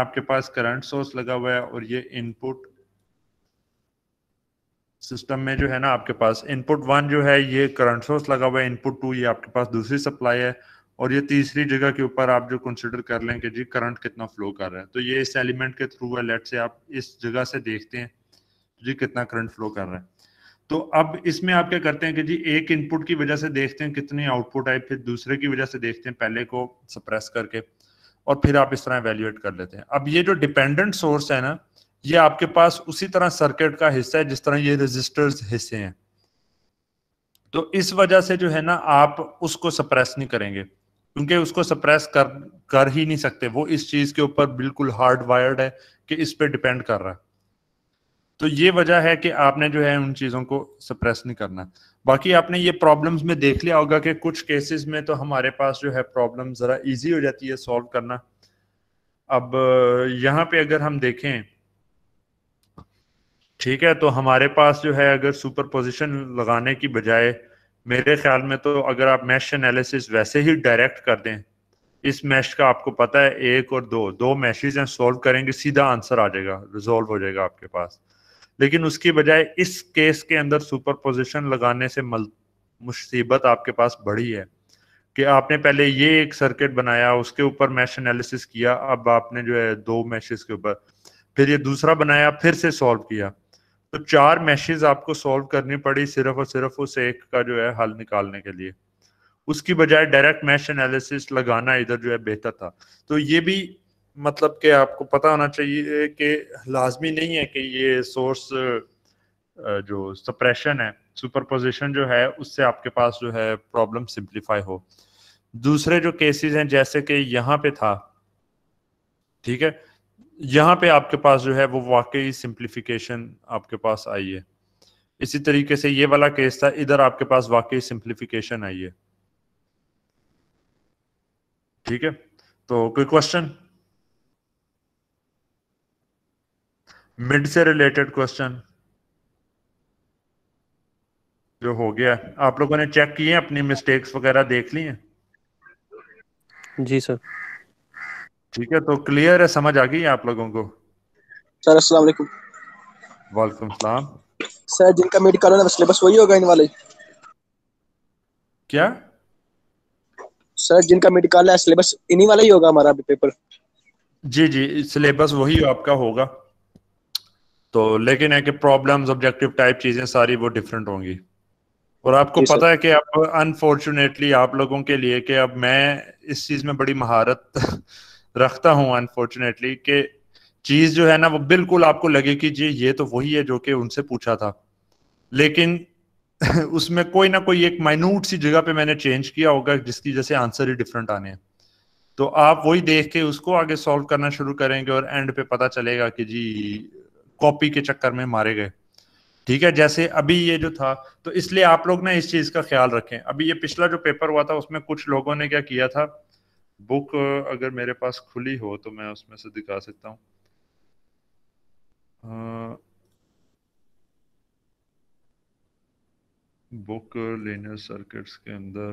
आपके पास current source लगा हुआ है और ये इनपुट सिस्टम में जो है ना आपके पास इनपुट वन जो है ये करंट सोर्स लगा हुआ है इनपुट टू ये आपके पास दूसरी सप्लाई है और ये तीसरी जगह के ऊपर आप जो कंसिडर कर लें कि जी करंट कितना फ्लो कर रहा है तो ये इस एलिमेंट के थ्रू है लेट से आप इस जगह से देखते हैं जी कितना करंट फ्लो कर रहा है तो अब इसमें आप क्या करते हैं कि जी एक इनपुट की वजह से देखते हैं कितनी आउटपुट आई फिर दूसरे की वजह से देखते हैं पहले को सप्रेस करके और फिर आप इस तरह एवेल्यूएट कर लेते हैं अब ये जो डिपेंडेंट सोर्स है ना ये आपके पास उसी तरह सर्किट का हिस्सा है जिस तरह ये रजिस्टर्स हिस्से हैं तो इस वजह से जो है ना आप उसको सप्रेस नहीं करेंगे क्योंकि उसको सप्रेस कर कर ही नहीं सकते वो इस चीज़ के ऊपर बिल्कुल हार्ड वायर्ड है कि इस पर डिपेंड कर रहा है तो ये वजह है कि आपने जो है उन चीज़ों को सप्रेस नहीं करना बाकी आपने ये प्रॉब्लम्स में देख लिया होगा कि कुछ केसेस में तो हमारे पास जो है प्रॉब्लम ज़रा इजी हो जाती है सॉल्व करना अब यहाँ पे अगर हम देखें ठीक है तो हमारे पास जो है अगर सुपर पोजिशन लगाने की बजाय मेरे ख्याल में तो अगर आप मैश एनालिसिस वैसे ही डायरेक्ट कर दें इस मैश का आपको पता है एक और दो दो मैशेज हैं सॉल्व करेंगे सीधा आंसर आ जाएगा रिजोल्व हो जाएगा आपके पास लेकिन उसकी बजाय इस केस के अंदर सुपर पोजिशन लगाने से मुसीबत आपके पास बढ़ी है कि आपने पहले ये एक सर्किट बनाया उसके ऊपर मैश एनालिसिस किया अब आपने जो है दो मैशेस के ऊपर फिर ये दूसरा बनाया फिर से सॉल्व किया तो चार मैशेस आपको सॉल्व करनी पड़ी सिर्फ और सिर्फ उस एक का जो है हल निकालने के लिए उसकी बजाय डायरेक्ट मैश एनालिसिस लगाना इधर जो है बेहतर था तो ये भी मतलब कि आपको पता होना चाहिए कि लाजमी नहीं है कि ये सोर्स जो सप्रेशन है सुपरपोजिशन जो है उससे आपके पास जो है प्रॉब्लम सिंप्लीफाई हो दूसरे जो केसेस हैं जैसे कि यहाँ पे था ठीक है यहाँ पे आपके पास जो है वो वाकई सिंप्लीफिकेशन आपके पास आई है इसी तरीके से ये वाला केस था इधर आपके पास वाकई सिंप्लीफिकेशन आई है ठीक है तो कोई क्वेश्चन मिड से रिलेटेड क्वेश्चन जो हो गया आप लोगों ने चेक किए अपनी मिस्टेक्स वगैरह देख ली हैं जी सर ठीक है तो क्लियर है समझ आ गई आप लोगों को सर अस्सलाम वालेकुम वालेकुम सलाम सर जिनका मेडिकल है सिलेबस वही होगा इन वाले क्या सर जिनका मेडिकल है सिलेबस इन्हीं वाला ही होगा हमारा पेपर जी जी सिलेबस वही आपका होगा तो लेकिन है कि प्रॉब्लम्स ऑब्जेक्टिव टाइप चीज़ें सारी वो डिफरेंट होंगी और आपको पता है कि अब अनफॉर्चुनेटली आप लोगों के लिए कि अब मैं इस चीज़ में बड़ी महारत रखता हूँ अनफॉर्चुनेटली कि चीज़ जो है ना वो बिल्कुल आपको लगे कि जी ये तो वही है जो कि उनसे पूछा था लेकिन उसमें कोई ना कोई एक माइन्यूट सी जगह पे मैंने चेंज किया होगा जिसकी जैसे आंसर ही डिफरेंट आने हैं तो आप वही देख के उसको आगे सॉल्व करना शुरू करेंगे और एंड पे पता चलेगा कि जी कॉपी के चक्कर में मारे गए ठीक है जैसे अभी ये जो था तो इसलिए आप लोग ना इस चीज का ख्याल रखें अभी ये पिछला जो पेपर हुआ था उसमें कुछ लोगों ने क्या किया था बुक अगर मेरे पास खुली हो तो मैं उसमें से दिखा सकता हूं बुक लेनर सर्किट्स के अंदर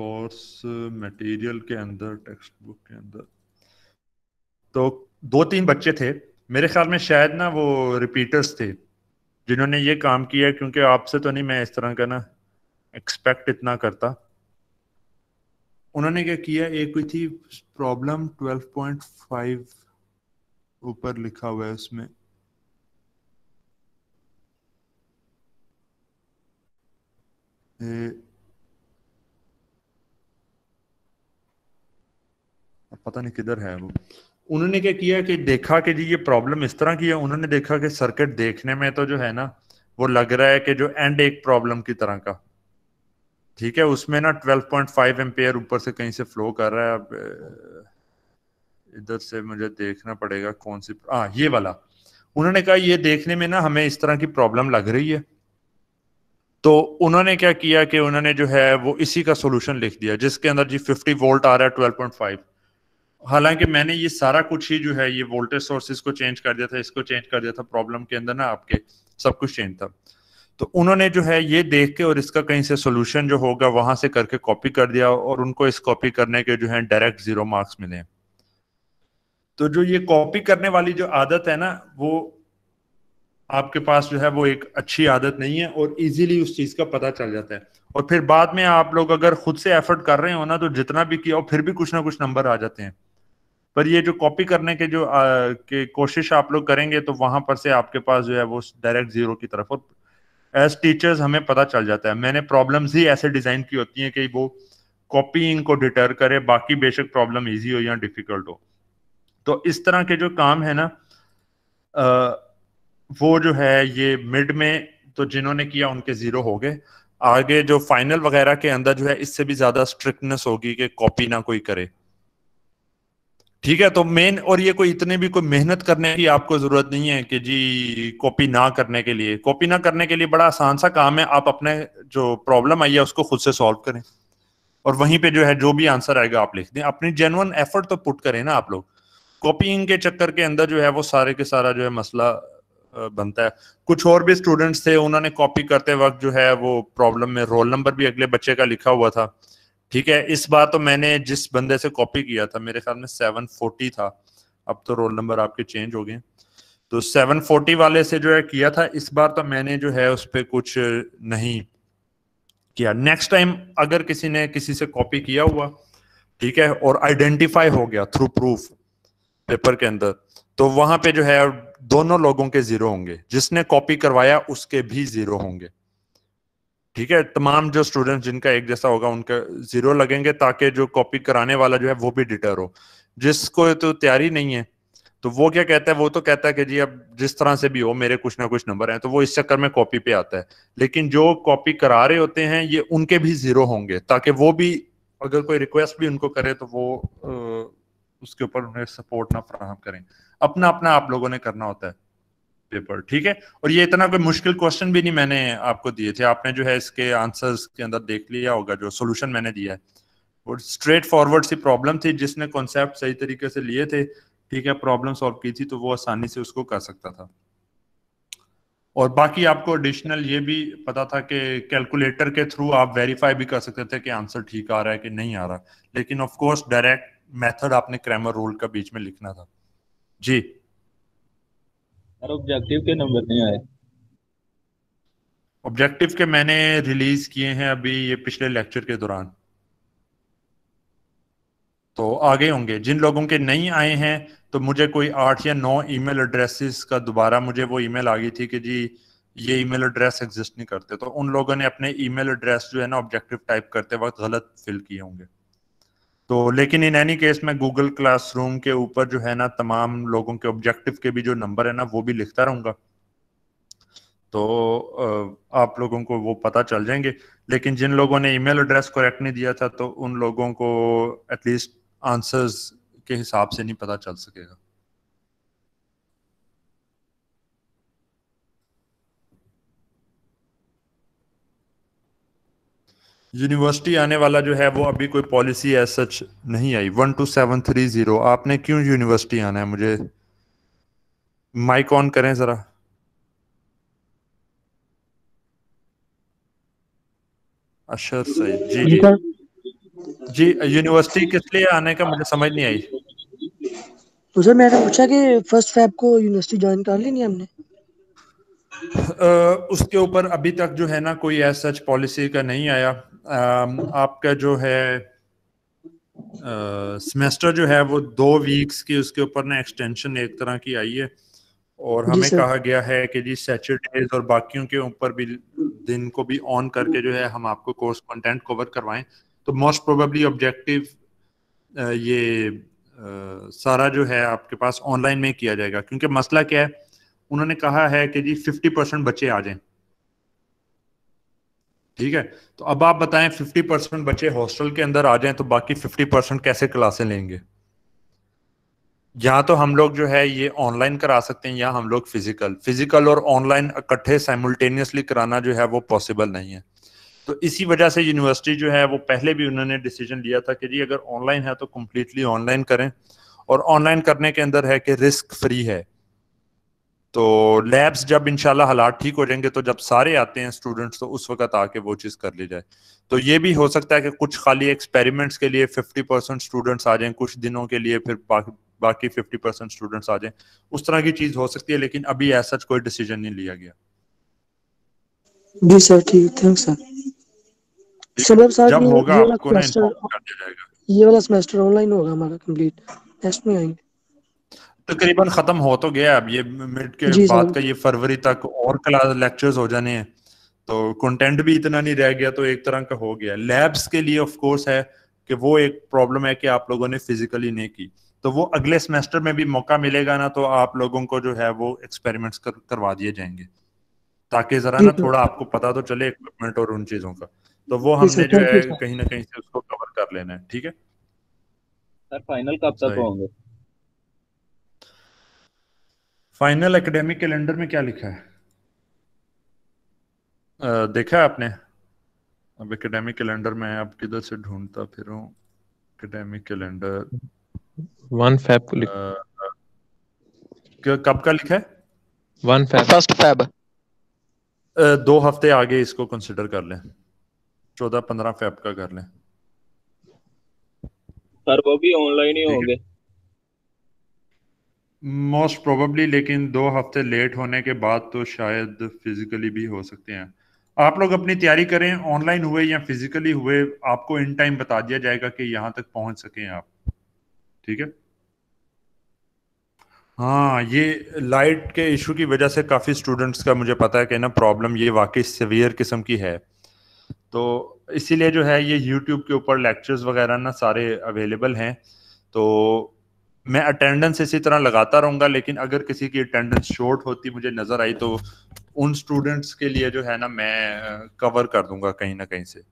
कोर्स मटेरियल के अंदर टेक्स्ट बुक के अंदर तो दो तीन बच्चे थे मेरे ख्याल में शायद ना वो रिपीटर्स थे जिन्होंने ये काम किया क्योंकि आपसे तो नहीं मैं इस तरह का ना एक्सपेक्ट इतना करता उन्होंने क्या किया एक हुई थी प्रॉब्लम 12.5 ऊपर लिखा हुआ है उसमें पता नहीं किधर है वो उन्होंने क्या किया कि देखा कि जी ये प्रॉब्लम इस तरह की है उन्होंने देखा कि सर्किट देखने में तो जो है ना वो लग रहा है कि जो एंड एक प्रॉब्लम की तरह का ठीक है उसमें ना 12.5 पॉइंट ऊपर से कहीं से फ्लो कर रहा है अब इधर से मुझे देखना पड़ेगा कौन सी हाँ ये वाला उन्होंने कहा ये देखने में ना हमें इस तरह की प्रॉब्लम लग रही है तो उन्होंने क्या किया कि उन्होंने जो है वो इसी का सोल्यूशन लिख दिया जिसके अंदर जी 50 वोल्ट आ रहा है 12.5 हालांकि मैंने ये सारा कुछ ही जो है ये वोल्टेज सोर्सेस को चेंज कर दिया था इसको चेंज कर दिया था प्रॉब्लम के अंदर ना आपके सब कुछ चेंज था तो उन्होंने जो है ये देख के और इसका कहीं से सोल्यूशन जो होगा वहां से करके कॉपी कर दिया और उनको इस कॉपी करने के जो है डायरेक्ट जीरो मार्क्स मिले तो जो ये कॉपी करने वाली जो आदत है ना वो आपके पास जो है वो एक अच्छी आदत नहीं है और इजीली उस चीज का पता चल जाता है और फिर बाद में आप लोग अगर खुद से एफर्ट कर रहे हो ना तो जितना भी किया और फिर भी कुछ ना कुछ नंबर आ जाते हैं पर ये जो कॉपी करने के जो आ, के कोशिश आप लोग करेंगे तो वहां पर से आपके पास जो है वो डायरेक्ट जीरो की तरफ और एज टीचर्स हमें पता चल जाता है मैंने प्रॉब्लम्स ही ऐसे डिजाइन की होती हैं कि वो कॉपीइंग को डिटर करे बाकी बेशक प्रॉब्लम इजी हो या डिफिकल्ट हो तो इस तरह के जो काम है ना आ, वो जो है ये मिड में तो जिन्होंने किया उनके जीरो हो गए आगे जो फाइनल वगैरह के अंदर जो है इससे भी ज्यादा स्ट्रिक्टनेस होगी कि कॉपी ना कोई करे ठीक है तो मेन और ये कोई इतने भी कोई मेहनत करने की आपको जरूरत नहीं है कि जी कॉपी ना करने के लिए कॉपी ना करने के लिए बड़ा आसान सा काम है आप अपने जो प्रॉब्लम आई है उसको खुद से सॉल्व करें और वहीं पे जो है जो भी आंसर आएगा आप लिख दें अपनी जेनवन एफर्ट तो पुट करें ना आप लोग कॉपिंग के चक्कर के अंदर जो है वो सारे के सारा जो है मसला बनता है कुछ और भी स्टूडेंट्स थे उन्होंने कॉपी करते वक्त जो है वो प्रॉब्लम में रोल नंबर भी अगले बच्चे का लिखा हुआ था ठीक है इस बार तो मैंने जिस बंदे से कॉपी किया था मेरे ख्याल में सेवन फोर्टी था अब तो रोल नंबर आपके चेंज हो गए तो सेवन फोर्टी वाले से जो है किया था इस बार तो मैंने जो है उस पर कुछ नहीं किया नेक्स्ट टाइम अगर किसी ने किसी से कॉपी किया हुआ ठीक है और आइडेंटिफाई हो गया थ्रू प्रूफ पेपर के अंदर तो वहां पे जो है दोनों लोगों के जीरो होंगे जिसने कॉपी करवाया उसके भी जीरो होंगे ठीक है तमाम जो स्टूडेंट्स जिनका एक जैसा होगा उनका जीरो लगेंगे ताकि जो कॉपी कराने वाला जो है वो भी डिटर हो जिसको तो तैयारी नहीं है तो वो क्या कहता है वो तो कहता है कि जी अब जिस तरह से भी हो मेरे कुछ ना कुछ नंबर हैं तो वो इस चक्कर में कॉपी पे आता है लेकिन जो कॉपी करा रहे होते हैं ये उनके भी जीरो होंगे ताकि वो भी अगर कोई रिक्वेस्ट भी उनको करे तो वो उसके ऊपर उन्हें सपोर्ट ना फ्राहम करें अपना अपना आप लोगों ने करना होता है पेपर ठीक है और ये इतना कोई मुश्किल क्वेश्चन भी नहीं मैंने आपको दिए थे आपने जो है इसके आंसर्स के अंदर देख लिया होगा जो सोल्यूशन मैंने दिया है वो स्ट्रेट फॉरवर्ड सी प्रॉब्लम थी जिसने कॉन्सेप्ट सही तरीके से लिए थे ठीक है प्रॉब्लम सॉल्व की थी तो वो आसानी से उसको कर सकता था और बाकी आपको एडिशनल ये भी पता था कि कैलकुलेटर के थ्रू आप वेरीफाई भी कर सकते थे कि आंसर ठीक आ रहा है कि नहीं आ रहा लेकिन ऑफ कोर्स डायरेक्ट मेथड आपने क्रैमर रूल का बीच में लिखना था जी और ऑब्जेक्टिव के नंबर नहीं आए ऑब्जेक्टिव के मैंने रिलीज किए हैं अभी ये पिछले लेक्चर के दौरान तो आगे होंगे जिन लोगों के नहीं आए हैं तो मुझे कोई आठ या नौ ईमेल एड्रेसेस का दोबारा मुझे वो ईमेल आ गई थी कि जी ये ईमेल एड्रेस एग्जिस्ट नहीं करते तो उन लोगों ने अपने ईमेल एड्रेस जो है ना ऑब्जेक्टिव टाइप करते वक्त गलत फिल किए होंगे तो लेकिन इन एनी केस मैं गूगल क्लासरूम के ऊपर जो है ना तमाम लोगों के ऑब्जेक्टिव के भी जो नंबर है ना वो भी लिखता रहूंगा तो आप लोगों को वो पता चल जाएंगे लेकिन जिन लोगों ने ईमेल एड्रेस करेक्ट नहीं दिया था तो उन लोगों को एटलीस्ट आंसर्स के हिसाब से नहीं पता चल सकेगा यूनिवर्सिटी आने वाला जो है वो अभी कोई पॉलिसी एज सच नहीं I one two seven three zero आपने क्यों यूनिवर्सिटी आना है मुझे माइक ऑन करें जरा अशर सही जी जी जी यूनिवर्सिटी किस लिए आने का मुझे समझ नहीं आई तो सर मैंने पूछा कि फर्स्ट फैब को यूनिवर्सिटी ज्वाइन कर नहीं हमने उसके ऊपर अभी तक जो है ना कोई ऐसा सच पॉलिसी का नहीं आया Um, आपका जो है सेमेस्टर जो है वो दो वीक्स की उसके ऊपर ना एक्सटेंशन एक तरह की आई है और हमें कहा गया है कि जी सैटरडेज और बाकियों के ऊपर भी दिन को भी ऑन करके जो है हम आपको कोर्स कंटेंट कवर करवाएं तो मोस्ट प्रोबेबली ऑब्जेक्टिव ये Uh, सारा जो है आपके पास ऑनलाइन में किया जाएगा क्योंकि मसला क्या है उन्होंने कहा है कि जी फिफ्टी परसेंट बच्चे आ जाएं ठीक है तो अब आप बताएं फिफ्टी परसेंट बच्चे हॉस्टल के अंदर आ जाएं तो बाकी फिफ्टी परसेंट कैसे क्लासें लेंगे यहाँ तो हम लोग जो है ये ऑनलाइन करा सकते हैं या हम लोग फिजिकल फिजिकल और ऑनलाइन इकट्ठे साइमल्टेनियसली कराना जो है वो पॉसिबल नहीं है तो इसी वजह से यूनिवर्सिटी जो है वो पहले भी उन्होंने डिसीजन लिया था कि जी अगर ऑनलाइन है तो कम्प्लीटली ऑनलाइन करें और ऑनलाइन करने के अंदर है कि रिस्क फ्री है तो लैब्स जब इनशाला हालात ठीक हो जाएंगे तो जब सारे आते हैं स्टूडेंट्स तो उस वक्त आके वो चीज़ कर ली जाए तो ये भी हो सकता है कि कुछ खाली एक्सपेरिमेंट्स के लिए 50 परसेंट स्टूडेंट्स आ जाएं कुछ दिनों के लिए फिर बाकी बाकी 50 परसेंट स्टूडेंट्स आ जाएं उस तरह की चीज़ हो सकती है लेकिन अभी ऐसा कोई डिसीजन नहीं लिया गया जी सर ठीक थैंक सर सर सर जब होगा आपको ये वाला सेमेस्टर ऑनलाइन होगा हमारा कंप्लीट नेक्स्ट में आएंगे तकरीबन तो खत्म हो तो गया अब ये मिड के बाद का ये फरवरी तक और क्लास लेक्चर्स हो जाने हैं तो कंटेंट भी इतना नहीं रह गया तो एक तरह का हो गया लैब्स के लिए ऑफ कोर्स है कि वो एक प्रॉब्लम है कि आप लोगों ने फिजिकली नहीं की तो वो अगले सेमेस्टर में भी मौका मिलेगा ना तो आप लोगों को जो है वो एक्सपेरिमेंट्स कर, करवा दिए जाएंगे ताकि जरा ना थोड़ा आपको पता तो चले इक्विपमेंट और उन चीजों का तो वो हमने जो है कहीं ना कहीं से उसको कवर कर लेना है ठीक है सर फाइनल कब तक होंगे फाइनल एकेडमिक कैलेंडर में क्या लिखा है आ, देखा है आपने अब एकेडमिक कैलेंडर में आप किधर से ढूंढता फिर एकेडमिक कैलेंडर वन फैब को लिखा कब का लिखा है वन फैब फर्स्ट फैब दो हफ्ते आगे इसको कंसिडर कर लें चौदह पंद्रह फैब का कर लें सर वो भी ऑनलाइन ही होंगे मोस्ट प्रोबेबली लेकिन दो हफ्ते लेट होने के बाद तो शायद फिजिकली भी हो सकते हैं आप लोग अपनी तैयारी करें ऑनलाइन हुए या फिजिकली हुए आपको इन टाइम बता दिया जाएगा कि यहाँ तक पहुंच सकें आप ठीक है हाँ ये लाइट के इशू की वजह से काफ़ी स्टूडेंट्स का मुझे पता है कि ना प्रॉब्लम ये वाकई सिवियर किस्म की है तो इसीलिए जो है ये यूट्यूब के ऊपर लेक्चर्स वगैरह ना सारे अवेलेबल हैं तो मैं अटेंडेंस इसी तरह लगाता रहूंगा लेकिन अगर किसी की अटेंडेंस शॉर्ट होती मुझे नजर आई तो उन स्टूडेंट्स के लिए जो है ना मैं कवर कर दूंगा कहीं ना कहीं से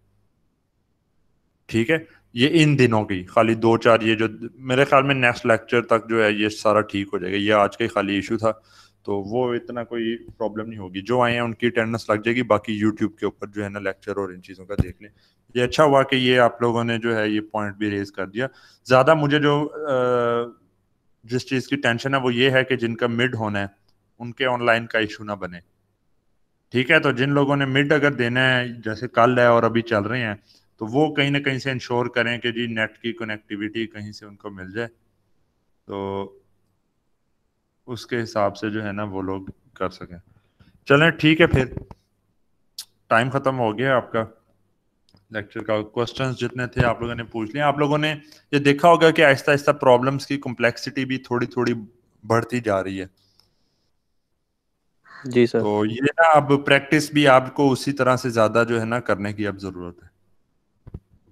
ठीक है ये इन दिनों की खाली दो चार ये जो मेरे ख्याल में नेक्स्ट लेक्चर तक जो है ये सारा ठीक हो जाएगा ये आज का ही खाली इशू था तो वो इतना कोई प्रॉब्लम नहीं होगी जो आए हैं उनकी अटेंडेंस लग जाएगी बाकी यूट्यूब के ऊपर जो है ना लेक्चर और इन चीज़ों का देख लें ये अच्छा हुआ कि ये आप लोगों ने जो है ये पॉइंट भी रेज कर दिया ज़्यादा मुझे जो जिस चीज़ की टेंशन है वो ये है कि जिनका मिड होना है उनके ऑनलाइन का इशू ना बने ठीक है तो जिन लोगों ने मिड अगर देना है जैसे कल है और अभी चल रहे हैं तो वो कहीं ना कहीं से इंश्योर करें कि जी नेट की कनेक्टिविटी कहीं से उनको मिल जाए तो उसके हिसाब से जो है ना वो लोग कर सकें चलें ठीक है फिर टाइम ख़त्म हो गया आपका लेक्चर का क्वेश्चंस जितने थे आप लोगों ने पूछ लिए आप लोगों ने ये देखा होगा कि आहिस्ता आहिस्ता प्रॉब्लम्स की कॉम्प्लेक्सिटी भी थोड़ी थोड़ी बढ़ती जा रही है जी सर तो ये ना अब प्रैक्टिस भी आपको उसी तरह से ज्यादा जो है ना करने की अब जरूरत है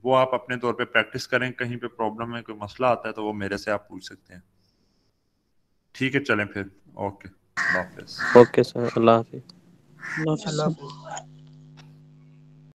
वो आप अपने तौर पे प्रैक्टिस करें कहीं पे प्रॉब्लम है कोई मसला आता है तो वो मेरे से आप पूछ सकते हैं ठीक है चलें फिर ओके ओके सर अल्लाह हाफिज़